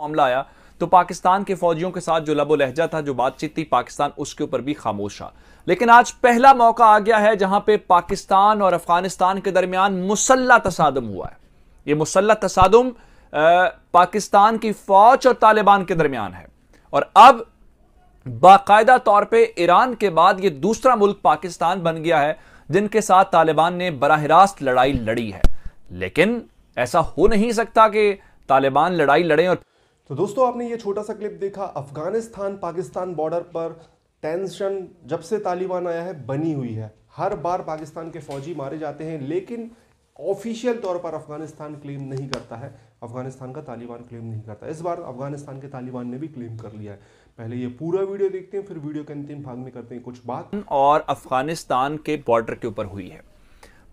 मामला आया तो पाकिस्तान के फौजियों के साथ जो लबो लहजा था जो बातचीत थी पाकिस्तान उसके ऊपर भी खामोश रहा लेकिन आज पहला मौका आ गया है जहां पे पाकिस्तान और अफगानिस्तान के दरमियान मुसल्ला तसादम हुआ है यह मुसल्ला तसादम पाकिस्तान की फौज और तालिबान के दरमियान है और अब बाकायदा तौर पर ईरान के बाद यह दूसरा मुल्क पाकिस्तान बन गया है जिनके साथ तालिबान ने बरह रास्त लड़ाई लड़ी है लेकिन ऐसा हो नहीं सकता कि तालिबान लड़ाई लड़े और तो दोस्तों आपने ये छोटा सा क्लिप देखा अफगानिस्तान पाकिस्तान बॉर्डर पर टेंशन जब से तालिबान आया है बनी हुई है हर बार पाकिस्तान के फौजी मारे जाते हैं लेकिन ऑफिशियल तौर पर अफगानिस्तान क्लेम नहीं करता है अफगानिस्तान का तालिबान क्लेम नहीं करता इस बार अफगानिस्तान के तालिबान ने भी क्लेम कर लिया है पहले ये पूरा वीडियो देखते हैं फिर वीडियो के अंतिम भाग में करते हैं कुछ बात और अफगानिस्तान के बॉर्डर के ऊपर हुई है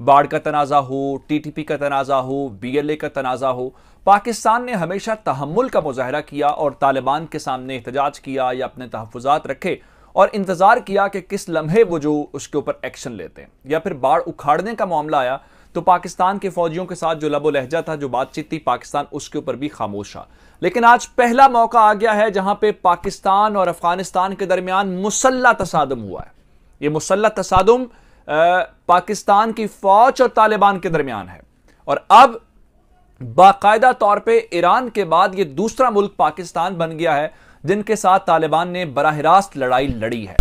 बाढ़ का तनाज़ा हो टीटीपी का तनाज़ा हो बीएलए का तनाज़ा हो पाकिस्तान ने हमेशा तहमुल का मुजाहरा किया और तालिबान के सामने एहतजाज किया या अपने तहफात रखे और इंतज़ार किया कि किस लम्हे वो जो उसके ऊपर एक्शन लेते हैं या फिर बाढ़ उखाड़ने का मामला आया तो पाकिस्तान के फौजियों के साथ जो लबो लहजा था जो बातचीत थी पाकिस्तान उसके ऊपर भी खामोश लेकिन आज पहला मौका आ गया है जहां पे पाकिस्तान और अफगानिस्तान के दरमियान मुसल्ला तसादम हुआ है ये मुसल्ला तसादम पाकिस्तान की फौज और तालिबान के दरमियान है और अब बाकायदा तौर पे ईरान के बाद ये दूसरा मुल्क पाकिस्तान बन गया है जिनके साथ तालिबान ने बरह रास्त लड़ाई लड़ी है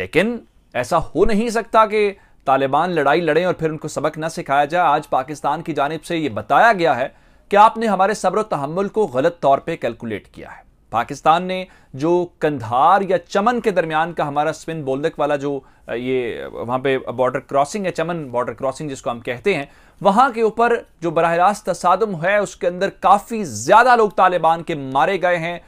लेकिन ऐसा हो नहीं सकता कि तालिबान लड़ाई लड़ें और फिर उनको सबक ना सिखाया जाए आज पाकिस्तान की जानब से ये बताया गया है कि आपने हमारे सब्र तहमुल को गलत तौर पर कैलकुलेट किया है पाकिस्तान ने जो कंधार या चमन के दरमियान का हमारा स्पिन बोल्डक वाला जो ये वहाँ पे बॉर्डर क्रॉसिंग है चमन बॉर्डर क्रॉसिंग जिसको हम कहते हैं वहाँ के ऊपर जो बरह रास्त तसादम है उसके अंदर काफ़ी ज़्यादा लोग तालिबान के मारे गए हैं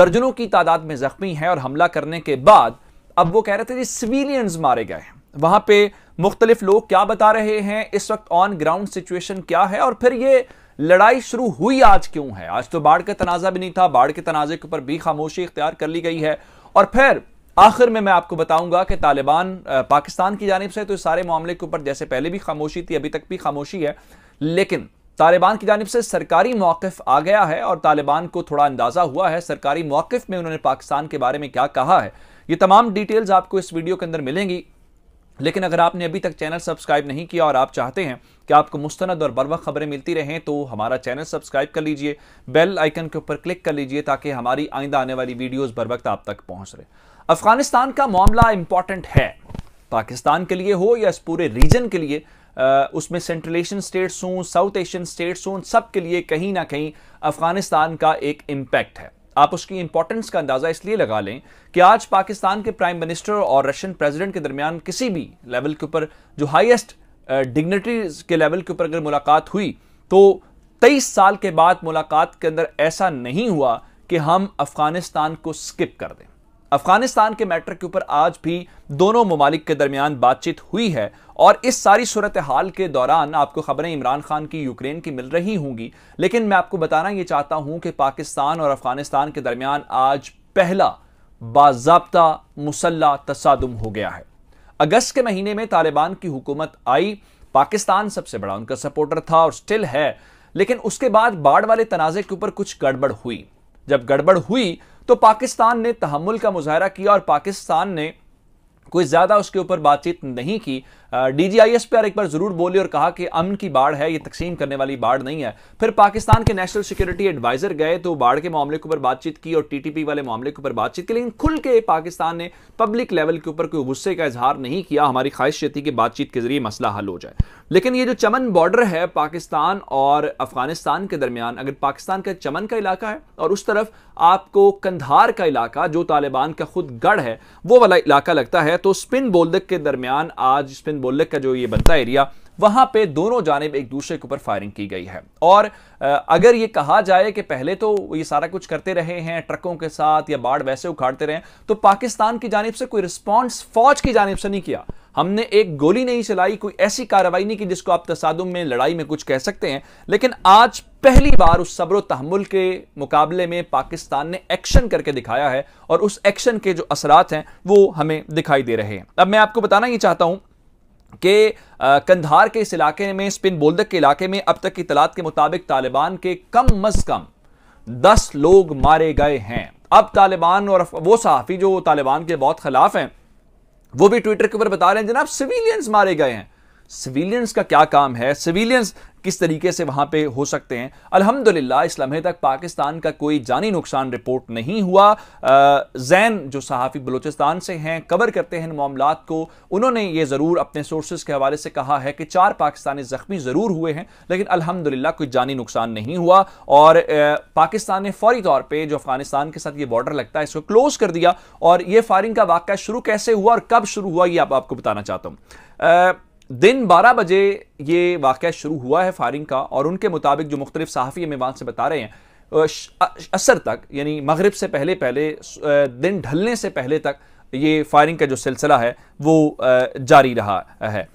दर्जनों की तादाद में ज़ख्मी हैं और हमला करने के बाद अब वो कह रहे थे जी सिविलियंस मारे गए हैं वहाँ पे मुख्तलिफ लोग क्या बता रहे हैं इस वक्त ऑन ग्राउंड सिचुएशन क्या है और फिर ये लड़ाई शुरू हुई आज क्यों है आज तो बाढ़ का तनाजा भी नहीं था बाढ़ के तनाजे के ऊपर भी खामोशी इख्तियार कर ली गई है और फिर आखिर में मैं आपको बताऊंगा कि तालिबान पाकिस्तान की जानब से तो इस सारे मामले के ऊपर जैसे पहले भी खामोशी थी अभी तक भी खामोशी है लेकिन तालिबान की जानब से सरकारी मौकफ आ गया है और तालिबान को थोड़ा अंदाजा हुआ है सरकारी मौकफ में उन्होंने पाकिस्तान के बारे में क्या कहा है ये तमाम डिटेल्स आपको इस वीडियो के अंदर मिलेंगी लेकिन अगर आपने अभी तक चैनल सब्सक्राइब नहीं किया और आप चाहते हैं कि आपको मुस्तंद और बरवक खबरें मिलती रहें तो हमारा चैनल सब्सक्राइब कर लीजिए बेल आइकन के ऊपर क्लिक कर लीजिए ताकि हमारी आइंदा आने वाली वीडियोस बर वक्त आप तक पहुंच रहे अफगानिस्तान का मामला इंपॉर्टेंट है पाकिस्तान के लिए हो या इस पूरे रीजन के लिए आ, उसमें सेंट्रल एशियन स्टेट्स हों साउथ एशियन स्टेट्स हों सब के लिए कहीं ना कहीं अफगानिस्तान का एक इम्पैक्ट है आप उसकी इंपॉर्टेंस का अंदाजा इसलिए लगा लें कि आज पाकिस्तान के प्राइम मिनिस्टर और रशियन प्रेसिडेंट के दरमियान किसी भी लेवल के ऊपर जो हाईएस्ट डिग्नेटरीज uh, के लेवल के ऊपर अगर मुलाकात हुई तो तेईस साल के बाद मुलाकात के अंदर ऐसा नहीं हुआ कि हम अफगानिस्तान को स्किप कर दें अफगानिस्तान के मैटर के ऊपर आज भी दोनों ममालिक के दरमियान बातचीत हुई है और इस सारी सूरत हाल के दौरान आपको खबरें इमरान खान की यूक्रेन की मिल रही होंगी लेकिन मैं आपको बताना यह चाहता हूं कि पाकिस्तान और अफगानिस्तान के दरमियान आज पहला बाबा मुसल्ला तसादम हो गया है अगस्त के महीने में तालिबान की हुकूमत आई पाकिस्तान सबसे बड़ा उनका सपोर्टर था और स्टिल है लेकिन उसके बाद बाढ़ वाले तनाजे के ऊपर कुछ गड़बड़ हुई जब गड़बड़ हुई तो पाकिस्तान ने तहमुल का मुजाहरा किया और पाकिस्तान ने कोई ज़्यादा उसके ऊपर बातचीत नहीं की डीजीआईएस पर एक बार जरूर बोले और कहा कि अमन की बाढ़ है ये तकसीम करने वाली बाढ़ नहीं है फिर पाकिस्तान के नेशनल सिक्योरिटी एडवाइजर गए तो बाढ़ के मामले के ऊपर बातचीत की और टीटीपी वाले मामले के ऊपर बातचीत की लेकिन खुल के पाकिस्तान ने पब्लिक लेवल के ऊपर कोई गुस्से का इजहार नहीं किया हमारी ख्वाहिश थी कि बातचीत के जरिए मसला हल हो जाए लेकिन ये जो चमन बॉर्डर है पाकिस्तान और अफगानिस्तान के दरमियान अगर पाकिस्तान का चमन का इलाका है और उस तरफ आपको कंधार का इलाका जो तालिबान का खुद गढ़ है वो वाला इलाका लगता है तो स्पिन बोल्दक के दरमियान आज स्पिन बिन बोलक का जो ये बनता एरिया वहां पे दोनों जानब एक दूसरे के ऊपर फायरिंग की गई है और अगर ये कहा जाए कि पहले तो ये सारा कुछ करते रहे हैं ट्रकों के साथ या बाढ़ वैसे उखाड़ते रहे तो पाकिस्तान की जानब से कोई रिस्पॉन्स फौज की जानब से नहीं किया हमने एक गोली नहीं चलाई कोई ऐसी कार्रवाई नहीं की जिसको आप तसादम में लड़ाई में कुछ कह सकते हैं लेकिन आज पहली बार उस सब्र तहमुल के मुकाबले में पाकिस्तान ने एक्शन करके दिखाया है और उस एक्शन के जो असरात हैं वो हमें दिखाई दे रहे हैं अब मैं आपको बताना ही चाहता हूं के कंधार के इस इलाके में स्पिन बोल्दक के इलाके में अब तक की तलाद के मुताबिक तालिबान के कम अज कम दस लोग मारे गए हैं अब तालिबान और वो सहाफ़ी जो तालिबान के बहुत खिलाफ हैं वो भी ट्विटर के ऊपर बता रहे हैं जनाब सिविलियंस मारे गए हैं सिविलियंस का क्या काम है सिविलियंस किस तरीके से वहां पे हो सकते हैं अल्हम्दुलिल्लाह इस लम्हे तक पाकिस्तान का कोई जानी नुकसान रिपोर्ट नहीं हुआ जैन जो सहाफ़ी बलूचिस्तान से हैं कवर करते हैं इन मामला को उन्होंने ये ज़रूर अपने सोर्सेज के हवाले से कहा है कि चार पाकिस्तानी ज़ख्मी ज़रूर हुए हैं लेकिन अल्हम्दुलिल्लाह कोई जानी नुकसान नहीं हुआ और पाकिस्तान ने फौरी तौर पर जो अफगानिस्तान के साथ ये बॉर्डर लगता है इसको क्लोज कर दिया और ये फायरिंग का वाक़ शुरू कैसे हुआ और कब शुरू हुआ ये आप आपको बताना चाहता हूँ दिन 12 बजे ये वाक़ शुरू हुआ है फायरिंग का और उनके मुताबिक जो मुख्तलिफ सहाफ़ी हमें से बता रहे हैं असर तक यानी मगरब से पहले पहले दिन ढलने से पहले तक ये फायरिंग का जो सिलसिला है वो जारी रहा है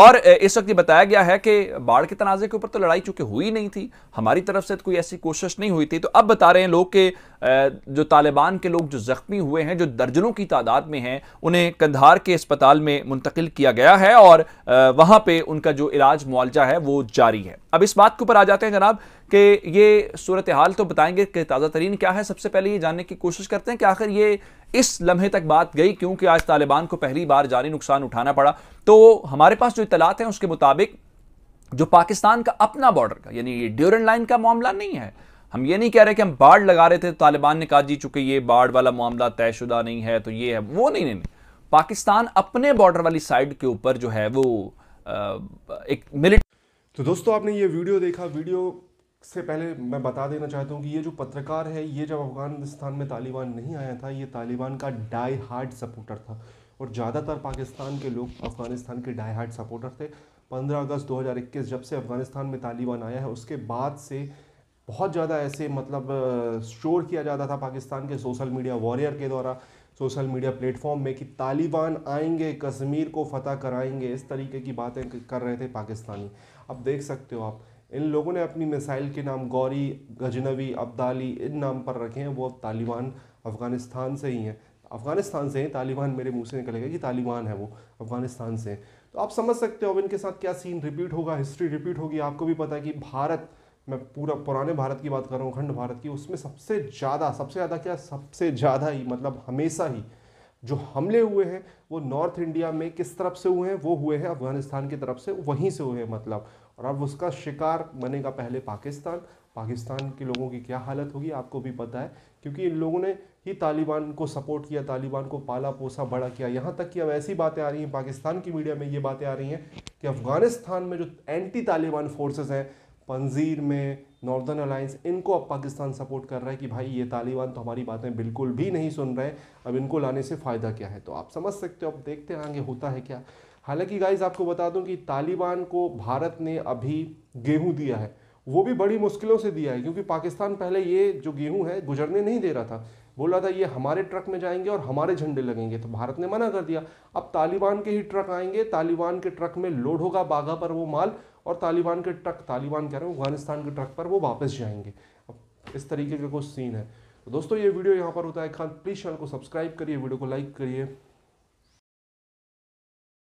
और इस वक्त ये बताया गया है कि बाढ़ के तनाजे के ऊपर तो लड़ाई चूंकि हुई नहीं थी हमारी तरफ से तो कोई ऐसी कोशिश नहीं हुई थी तो अब बता रहे हैं लोग के जो तालिबान के लोग जो जख्मी हुए हैं जो दर्जनों की तादाद में हैं उन्हें कंधार के अस्पताल में मुंतकिल किया गया है और वहाँ पर उनका जो इलाज मुआवजा है वो जारी है अब इस बात के ऊपर आ जाते हैं जनाब कि ये सूरत हाल तो बताएंगे कि ताज़ा तरीन क्या है सबसे पहले ये जानने की कोशिश करते हैं कि आखिर ये इस लम्हे तक बात गई क्योंकि आज तालिबान को पहली बार जानी नुकसान उठाना पड़ा तो हमारे पास जो इतलात हैं उसके मुताबिक जो पाकिस्तान का अपना बॉर्डर का यानी ये ड्यूरन लाइन का मामला नहीं है हम ये नहीं कह रहे कि हम बाढ़ लगा रहे थे तो तालिबान ने कहा जी चूंकि ये बाढ़ वाला मामला तयशुदा नहीं है तो ये है वो नहीं नहीं, नहीं। पाकिस्तान अपने बॉर्डर वाली साइड के ऊपर जो है वो आ, एक मिलिट तो दोस्तों आपने ये वीडियो देखा वीडियो से पहले मैं बता देना चाहता हूँ कि ये जो पत्रकार है ये जब अफ़गानिस्तान में तालिबान नहीं आया था ये तालिबान का डाई हार्ड सपोर्टर था और ज़्यादातर पाकिस्तान के लोग अफ़गानिस्तान के डाई हार्ड सपोर्टर थे 15 अगस्त 2021 जब से अफ़गानिस्तान में तालिबान आया है उसके बाद से बहुत ज़्यादा ऐसे मतलब शोर किया जाता था पाकिस्तान के सोशल मीडिया वॉरियर के द्वारा सोशल मीडिया प्लेटफॉर्म में कि तालिबान आएंगे कश्मीर को फतह कराएंगे इस तरीके की बातें कर रहे थे पाकिस्तानी अब देख सकते हो आप इन लोगों ने अपनी मिसाइल के नाम गौरी गजनवी अब्दाली इन नाम पर रखे हैं वो अब तालिबान अफ़गानिस्तान से ही हैं अफ़गानिस्तान से हैं तालिबान मेरे मुंह से निकलेगा कि तालिबान है वो अफ़गानिस्तान से तो आप समझ सकते हो अब इनके साथ क्या सीन रिपीट होगा हिस्ट्री रिपीट होगी आपको भी पता है कि भारत मैं पूरा पुराने भारत की बात कर रहा हूँ अखंड भारत की उसमें सबसे ज़्यादा सबसे ज़्यादा क्या सबसे ज़्यादा ही मतलब हमेशा ही जो हमले हुए हैं वो नॉर्थ इंडिया में किस तरफ से हुए हैं वो हुए हैं अफगानिस्तान की तरफ से वहीं से हुए हैं मतलब और अब उसका शिकार बनेगा पहले पाकिस्तान पाकिस्तान के लोगों की क्या हालत होगी आपको भी पता है क्योंकि इन लोगों ने ही तालिबान को सपोर्ट किया तालिबान को पाला पोसा बड़ा किया यहाँ तक कि अब ऐसी बातें आ रही हैं पाकिस्तान की मीडिया में ये बातें आ रही हैं कि अफ़गानिस्तान में जो एंटी तालिबान फोर्सेस हैं पंजीर में नॉर्दर्न अलायंस इनको अब पाकिस्तान सपोर्ट कर रहा है कि भाई ये तालिबान तो हमारी बातें बिल्कुल भी नहीं सुन रहे अब इनको लाने से फ़ायदा क्या है तो आप समझ सकते हो अब देखते आगे होता है क्या हालांकि गाइज आपको बता दूं कि तालिबान को भारत ने अभी गेहूं दिया है वो भी बड़ी मुश्किलों से दिया है क्योंकि पाकिस्तान पहले ये जो गेहूं है गुजरने नहीं दे रहा था बोल रहा था ये हमारे ट्रक में जाएंगे और हमारे झंडे लगेंगे तो भारत ने मना कर दिया अब तालिबान के ही ट्रक आएंगे तालिबान के ट्रक में लोड होगा बाघा पर वो माल और तालिबान के ट्रक तालिबान कह रहे हैं अफगानिस्तान के ट्रक पर वो वापस जाएंगे अब इस तरीके का कुछ सीन है तो दोस्तों ये वीडियो यहाँ पर होता है खान प्लीज़ चैनल को सब्सक्राइब करिए वीडियो को लाइक करिए